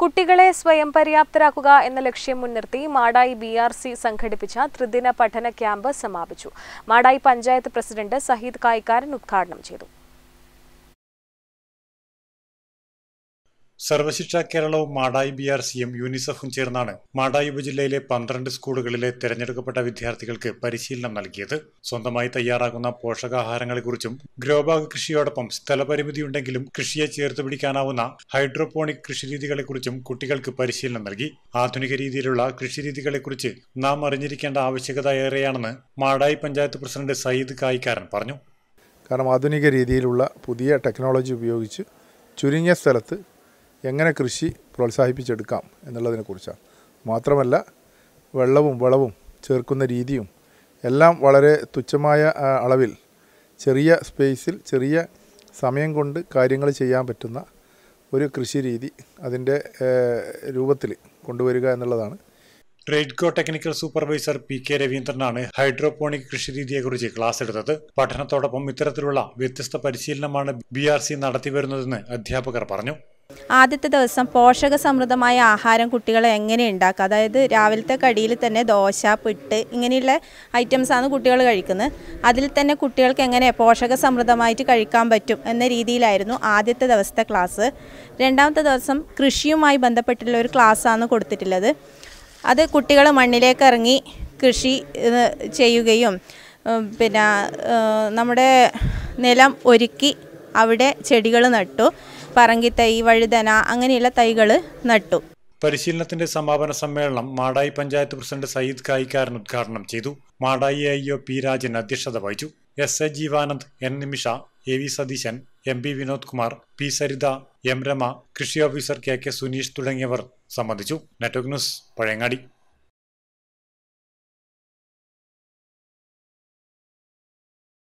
കുട്ടികളെ സ്വയം പര്യാപ്തരാക്കുക എന്ന ലക്ഷ്യം മുൻനിർത്തി മാടായി ബി ആർ സി സംഘടിപ്പിച്ച ത്രിദിന പഠന ക്യാമ്പ് സമാപിച്ചു മാടായി പഞ്ചായത്ത് പ്രസിഡന്റ് സഹീദ് കായ്ക്കാരൻ ഉദ്ഘാടനം ചെയ്തു സർവശിക്ഷ കേരളവും മാടായി ബി ആർ സിയും യൂണിസെഫും ചേർന്നാണ് മാടായി ഉപജില്ലയിലെ പന്ത്രണ്ട് സ്കൂളുകളിലെ തെരഞ്ഞെടുക്കപ്പെട്ട വിദ്യാർത്ഥികൾക്ക് പരിശീലനം നൽകിയത് സ്വന്തമായി തയ്യാറാകുന്ന പോഷകാഹാരങ്ങളെക്കുറിച്ചും ഗ്രോബാഗ് കൃഷിയോടൊപ്പം സ്ഥലപരിമിതിയുണ്ടെങ്കിലും കൃഷിയെ ചേർത്ത് പിടിക്കാനാവുന്ന ഹൈഡ്രോപോണിക് കൃഷിരീതികളെക്കുറിച്ചും കുട്ടികൾക്ക് പരിശീലനം നൽകി ആധുനിക രീതിയിലുള്ള കൃഷിരീതികളെക്കുറിച്ച് നാം അറിഞ്ഞിരിക്കേണ്ട ആവശ്യകത ഏറെയാണെന്ന് മാടായി പഞ്ചായത്ത് പ്രസിഡന്റ് സയ്യിദ് കായിക്കാരൻ പറഞ്ഞു കാരണം ആധുനിക രീതിയിലുള്ള പുതിയ ടെക്നോളജി ഉപയോഗിച്ച് ചുരുങ്ങിയ സ്ഥലത്ത് എങ്ങനെ കൃഷി പ്രോത്സാഹിപ്പിച്ചെടുക്കാം എന്നുള്ളതിനെ കുറിച്ചാണ് മാത്രമല്ല വെള്ളവും വളവും ചേർക്കുന്ന രീതിയും എല്ലാം വളരെ തുച്ഛമായ അളവിൽ ചെറിയ സ്പേസിൽ ചെറിയ സമയം കൊണ്ട് കാര്യങ്ങൾ ചെയ്യാൻ പറ്റുന്ന ഒരു കൃഷി രീതി അതിൻ്റെ രൂപത്തിൽ കൊണ്ടുവരിക എന്നുള്ളതാണ് Tradco technical supervisor P K രവീന്ദ്രനാണ് ഹൈഡ്രോപോണിക് കൃഷിരീതിയെക്കുറിച്ച് ക്ലാസ് എടുത്തത് പഠനത്തോടൊപ്പം ഇത്തരത്തിലുള്ള വ്യത്യസ്ത പരിശീലനമാണ് ബി ആർ സി നടത്തിവരുന്നതെന്ന് അധ്യാപകർ പറഞ്ഞു ആദ്യത്തെ ദിവസം പോഷക സമൃദ്ധമായ ആഹാരം കുട്ടികളെ എങ്ങനെ ഉണ്ടാക്കുക അതായത് രാവിലത്തെ കടിയിൽ തന്നെ ദോശ പിട്ട് ഇങ്ങനെയുള്ള ഐറ്റംസാണ് കുട്ടികൾ കഴിക്കുന്നത് അതിൽ തന്നെ കുട്ടികൾക്ക് എങ്ങനെ പോഷക സമൃദ്ധമായിട്ട് കഴിക്കാൻ പറ്റും എന്ന രീതിയിലായിരുന്നു ആദ്യത്തെ ദിവസത്തെ ക്ലാസ് രണ്ടാമത്തെ ദിവസം കൃഷിയുമായി ബന്ധപ്പെട്ടുള്ള ഒരു ക്ലാസ്സാണ് കൊടുത്തിട്ടുള്ളത് അത് കുട്ടികൾ മണ്ണിലേക്ക് ഇറങ്ങി കൃഷി ചെയ്യുകയും പിന്നെ നമ്മുടെ നിലം ഒരുക്കി അവിടെ ചെടികൾ നട്ടു പറങ്കിത്തൈ വഴുതന അങ്ങനെയുള്ള തൈകൾ നട്ടു പരിശീലനത്തിന്റെ സമാപന സമ്മേളനം മാടായി പഞ്ചായത്ത് പ്രസിഡന്റ് സയ്യിദ് കായിക്കാരൻ ഉദ്ഘാടനം ചെയ്തു Madayi I O P Rajan അധ്യക്ഷത വഹിച്ചു S A Jeevanand N Nimisha A V Satheeshan M P Vinod Kumar P Saritha M Rama കൃഷി ഓഫീസർ കെ കെ സുനീഷ് തുടങ്ങിയവർ സംബന്ധിച്ചു നെറ്റ്വർക്ക് ന്യൂസ് പഴയങ്ങാടി